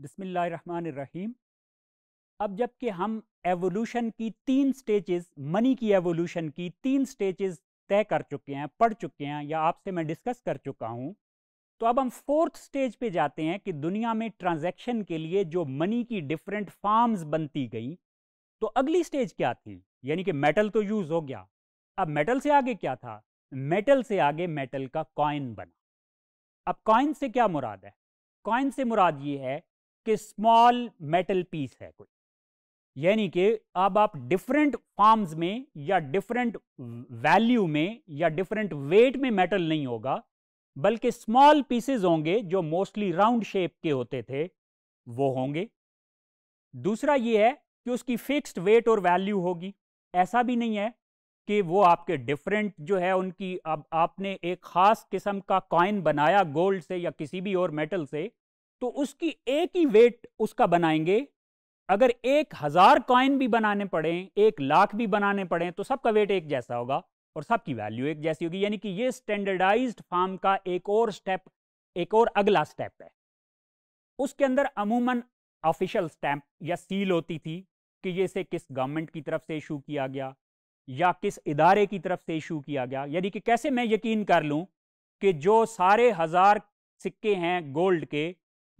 बिसमीम अब जबकि हम एवोल्यूशन की तीन स्टेजेस मनी की एवोल्यूशन की तीन स्टेजेस तय कर चुके हैं पढ़ चुके हैं या आपसे मैं डिस्कस कर चुका हूँ तो अब हम फोर्थ स्टेज पे जाते हैं कि दुनिया में ट्रांजैक्शन के लिए जो मनी की डिफरेंट फॉर्म्स बनती गई तो अगली स्टेज क्या थी यानी कि मेटल तो यूज़ हो गया अब मेटल से आगे क्या था मेटल से आगे मेटल का कॉइन बना अब कॉइन से क्या मुराद है कॉइन से मुराद ये है कि स्मॉल मेटल पीस है कोई यानी कि अब आप डिफरेंट फॉर्म्स में या डिफरेंट वैल्यू में या डिफरेंट वेट में मेटल नहीं होगा बल्कि स्मॉल पीसेज होंगे जो मोस्टली राउंड शेप के होते थे वो होंगे दूसरा ये है कि उसकी फिक्स्ड वेट और वैल्यू होगी ऐसा भी नहीं है कि वो आपके डिफरेंट जो है उनकी अब आपने एक ख़ास किस्म का कॉइन बनाया गोल्ड से या किसी भी और मेटल से तो उसकी एक ही वेट उसका बनाएंगे अगर एक हजार कॉइन भी बनाने पड़े एक लाख भी बनाने पड़े तो सबका वेट एक जैसा होगा और सबकी वैल्यू एक जैसी होगी यानी कि ये स्टैंडर्डाइज्ड फार्म का एक और स्टेप एक और अगला स्टेप है उसके अंदर अमूमन ऑफिशियल स्टैंप या सील होती थी कि ये इसे किस गवर्नमेंट की तरफ से इशू किया गया या किस इदारे की तरफ से इशू किया गया यानी कि कैसे मैं यकीन कर लूँ कि जो सारे हज़ार सिक्के हैं गोल्ड के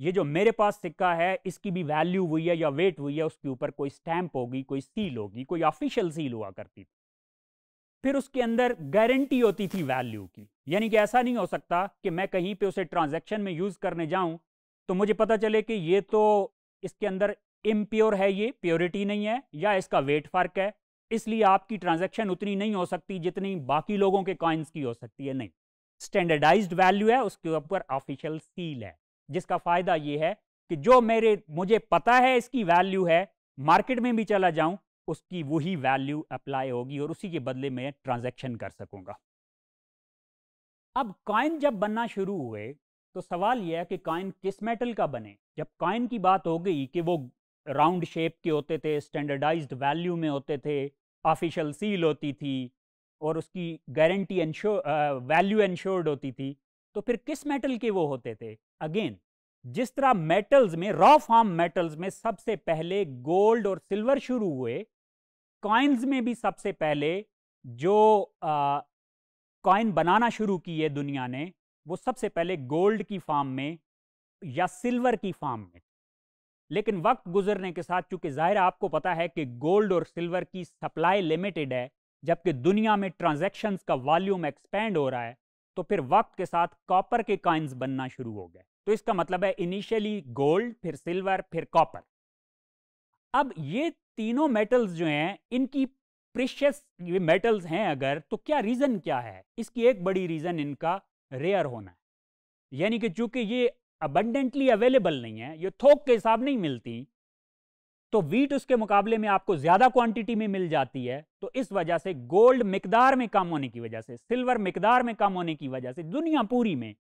ये जो मेरे पास सिक्का है इसकी भी वैल्यू हुई है या वेट हुई है उसके ऊपर कोई स्टैंप होगी कोई सील होगी कोई ऑफिशियल सील हुआ करती थी फिर उसके अंदर गारंटी होती थी वैल्यू की यानी कि ऐसा नहीं हो सकता कि मैं कहीं पे उसे ट्रांजैक्शन में यूज़ करने जाऊं तो मुझे पता चले कि ये तो इसके अंदर इम्प्योर है ये प्योरिटी नहीं है या इसका वेट फ़र्क है इसलिए आपकी ट्रांजेक्शन उतनी नहीं हो सकती जितनी बाकी लोगों के कॉइन्स की हो सकती है नहीं स्टैंडर्डाइज वैल्यू है उसके ऊपर ऑफिशियल सील है जिसका फ़ायदा ये है कि जो मेरे मुझे पता है इसकी वैल्यू है मार्केट में भी चला जाऊं उसकी वही वैल्यू अप्लाई होगी और उसी के बदले मैं ट्रांजैक्शन कर सकूंगा अब कॉइन जब बनना शुरू हुए तो सवाल यह है कि कॉइन किस मेटल का बने जब कॉइन की बात हो गई कि वो राउंड शेप के होते थे स्टैंडर्डाइज्ड वैल्यू में होते थे ऑफिशियल सील होती थी और उसकी गारंटी वैल्यू इंश्योर्ड होती थी तो फिर किस मेटल के वो होते थे अगेन जिस तरह मेटल्स में रॉ फॉर्म मेटल्स में सबसे पहले गोल्ड और सिल्वर शुरू हुए कॉइन्स में भी सबसे पहले जो कॉइन बनाना शुरू की है दुनिया ने वो सबसे पहले गोल्ड की फॉर्म में या सिल्वर की फॉर्म में लेकिन वक्त गुजरने के साथ चूंकि ज़ाहिर आपको पता है कि गोल्ड और सिल्वर की सप्लाई लिमिटेड है जबकि दुनिया में ट्रांजेक्शन का वॉल्यूम एक्सपेंड हो रहा है तो फिर वक्त के साथ कॉपर के कॉइन्स बनना शुरू हो गए तो इसका मतलब है इनिशियली गोल्ड फिर सिल्वर फिर कॉपर अब ये तीनों मेटल्स जो हैं इनकी प्रिशियस मेटल्स हैं अगर तो क्या रीज़न क्या है इसकी एक बड़ी रीज़न इनका रेयर होना है यानी कि चूंकि ये अबंडेंटली अवेलेबल नहीं है ये थोक के हिसाब नहीं मिलती तो वीट उसके मुकाबले में आपको ज्यादा क्वांटिटी में मिल जाती है तो इस वजह से गोल्ड मकदार में कम होने की वजह से सिल्वर मकदार में कम होने की वजह से दुनिया पूरी में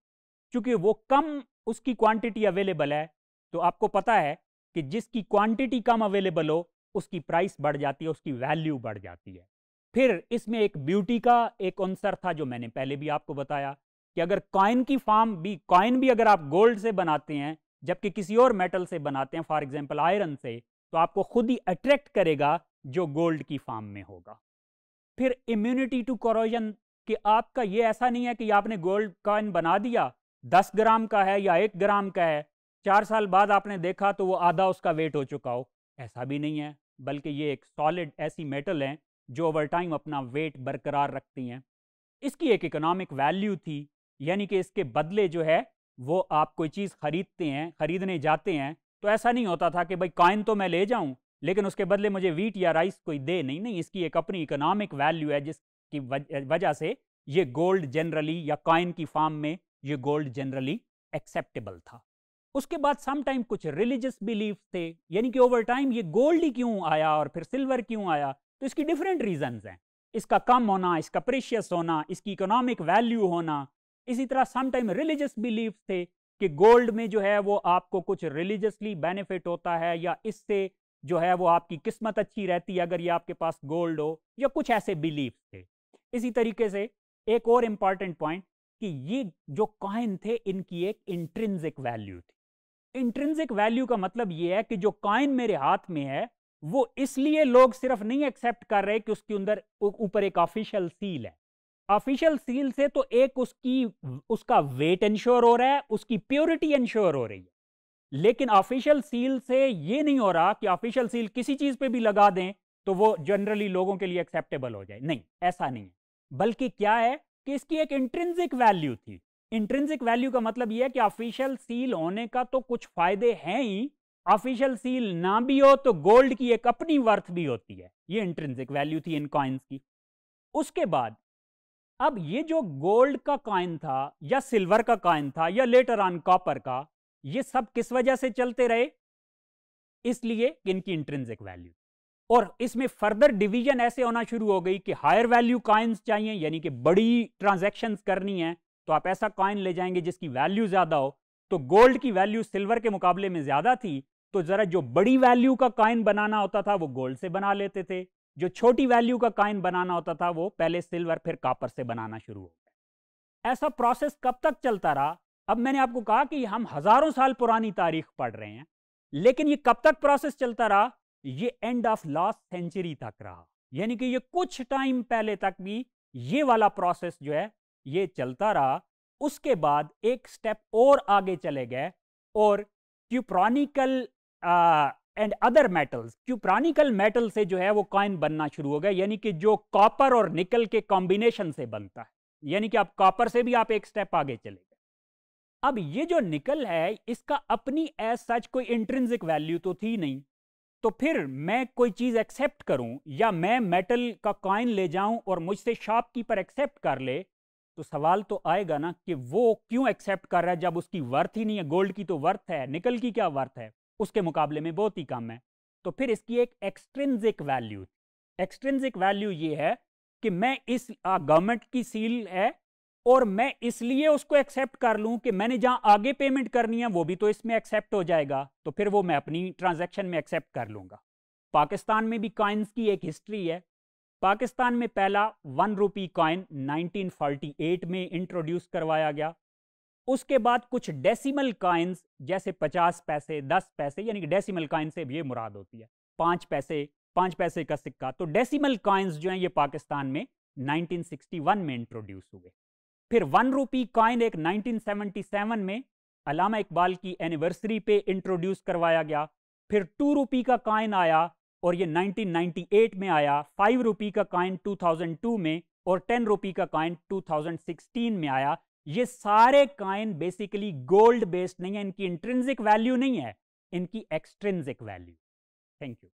चूंकि वो कम उसकी क्वांटिटी अवेलेबल है तो आपको पता है कि जिसकी क्वांटिटी कम अवेलेबल हो उसकी प्राइस बढ़ जाती है उसकी वैल्यू बढ़ जाती है फिर इसमें एक ब्यूटी का एक अंसर था जो मैंने पहले भी आपको बताया कि अगर कॉइन की फार्म भी कॉइन भी अगर आप गोल्ड से बनाते हैं जबकि किसी और मेटल से बनाते हैं फॉर एग्जाम्पल आयरन से तो आपको खुद ही अट्रैक्ट करेगा जो गोल्ड की फार्म में होगा फिर इम्यूनिटी टू करोजन कि आपका ये ऐसा नहीं है कि आपने गोल्ड कॉइन बना दिया दस ग्राम का है या एक ग्राम का है चार साल बाद आपने देखा तो वो आधा उसका वेट हो चुका हो ऐसा भी नहीं है बल्कि ये एक सॉलिड ऐसी मेटल हैं जो ओवर टाइम अपना वेट बरकरार रखती हैं इसकी एक इकोनॉमिक वैल्यू थी यानी कि इसके बदले जो है वो आप कोई चीज़ खरीदते हैं खरीदने जाते हैं तो ऐसा नहीं होता था कि भाई कॉइन तो मैं ले जाऊं लेकिन उसके बदले मुझे वीट या राइस कोई दे नहीं नहीं इसकी एक अपनी इकोनॉमिक वैल्यू है जिसकी वजह से ये गोल्ड जनरली या कॉइन की फार्म में ये गोल्ड जनरली एक्सेप्टेबल था उसके बाद समटाइम कुछ रिलीजियस बिलीफ थे यानी कि ओवर टाइम ये गोल्ड ही क्यों आया और फिर सिल्वर क्यों आया तो इसकी डिफरेंट रीजन हैं इसका कम होना इसका प्रेशियस होना इसकी इकोनॉमिक वैल्यू होना इसी तरह समटाइम रिलीजियस बिलीफ थे कि गोल्ड में जो है वो आपको कुछ रिलीजियसली बेनिफिट होता है या इससे जो है वो आपकी किस्मत अच्छी रहती है अगर ये आपके पास गोल्ड हो या कुछ ऐसे बिलीफ थे इसी तरीके से एक और इंपॉर्टेंट पॉइंट कि ये जो कॉइन थे इनकी एक इंट्रेंसिक वैल्यू थी इंट्रेंसिक वैल्यू का मतलब ये है कि जो कॉइन मेरे हाथ में है वो इसलिए लोग सिर्फ नहीं एक्सेप्ट कर रहे कि उसके अंदर ऊपर एक ऑफिशियल सील है ऑफिशियल सील से तो एक उसकी उसका वेट इंश्योर हो रहा है उसकी प्योरिटी इंश्योर हो रही है लेकिन ऑफिशियल सील से ये नहीं हो रहा कि ऑफिशियल सील किसी चीज पे भी लगा दें तो वो जनरली लोगों के लिए एक्सेप्टेबल हो जाए नहीं ऐसा नहीं है बल्कि क्या है कि इसकी एक इंट्रेंसिक वैल्यू थी इंट्रेंसिक वैल्यू का मतलब यह है कि ऑफिशियल सील होने का तो कुछ फायदे हैं ही ऑफिशियल सील ना भी हो तो गोल्ड की एक अपनी वर्थ भी होती है ये इंट्रेंसिक वैल्यू थी इन कॉइन्स की उसके बाद अब ये जो गोल्ड का कॉइन था या सिल्वर का कॉइन था या लेटर ऑन कॉपर का ये सब किस वजह से चलते रहे इसलिए इनकी इंट्रेंसिक वैल्यू और इसमें फर्दर डिवीजन ऐसे होना शुरू हो गई कि हायर वैल्यू कॉइन्स चाहिए यानी कि बड़ी ट्रांजेक्शन करनी है तो आप ऐसा कॉइन ले जाएंगे जिसकी वैल्यू ज़्यादा हो तो गोल्ड की वैल्यू सिल्वर के मुकाबले में ज़्यादा थी तो ज़रा जो बड़ी वैल्यू का कॉइन बनाना होता था वो गोल्ड से बना लेते थे जो छोटी वैल्यू का काइन बनाना होता था वो पहले सिल्वर फिर कापर से बनाना शुरू हो गया ऐसा प्रोसेस कब तक चलता रहा अब मैंने आपको कहा कि हम हजारों साल पुरानी तारीख पढ़ रहे हैं लेकिन ये कब तक प्रोसेस चलता रहा ये एंड ऑफ लास्ट सेंचुरी तक रहा यानी कि ये कुछ टाइम पहले तक भी ये वाला प्रोसेस जो है ये चलता रहा उसके बाद एक स्टेप और आगे चले गए और cupronickel and other metals cupronickel metal से जो है वो कॉइन बनना शुरू हो गया यानी कि जो कॉपर और निकल के कॉम्बिनेशन से बनता है यानी कि आप कॉपर से भी आप एक स्टेप आगे चले गए अब ये जो निकल है इसका अपनी एज सच कोई इंट्रेंसिक वैल्यू तो थी नहीं तो फिर मैं कोई चीज़ एक्सेप्ट करूं या मैं मेटल का कॉइन ले जाऊं और मुझसे शॉपकीपर एक्सेप्ट कर ले तो सवाल तो आएगा ना कि वो क्यों एक्सेप्ट कर रहा है जब उसकी वर्थ ही नहीं है गोल्ड की तो वर्थ है निकल की क्या वर्थ है उसके मुकाबले में बहुत ही कम है तो फिर इसकी एक एक्सट्रेंजिक वैल्यू एक्सट्रेंजिक वैल्यू ये है कि मैं इस गवर्नमेंट की सील है और मैं इसलिए उसको एक्सेप्ट कर लूं कि मैंने जहां आगे पेमेंट करनी है वो भी तो इसमें एक्सेप्ट हो जाएगा तो फिर वो मैं अपनी ट्रांजैक्शन में एक्सेप्ट कर लूंगा पाकिस्तान में भी कॉइन्स की एक हिस्ट्री है पाकिस्तान में पहला वन रुपी कॉइन 1948 में इंट्रोड्यूस करवाया गया उसके बाद कुछ डेसिमल काइंस जैसे पचास पैसे दस पैसे यानी कि डेसिमल काइन से भी ये मुराद होती है पांच पैसे पांच पैसे का सिक्का तो डेसिमल काइंस जो हैं ये पाकिस्तान में 1961 में इंट्रोड्यूस हुए फिर वन रूपी काइन एक 1977 में अलामा इकबाल की एनिवर्सरी पे इंट्रोड्यूस करवाया गया फिर टू रूपी का काइन आया और ये 1998 में आया फाइव रूपी का काइन 2002 में और टेन रूपी का काइन 2016 में आया ये सारे काइन बेसिकली गोल्ड बेस्ड नहीं है इनकी इंट्रेंसिक वैल्यू नहीं है इनकी एक्सट्रेंसिक वैल्यू थैंक यू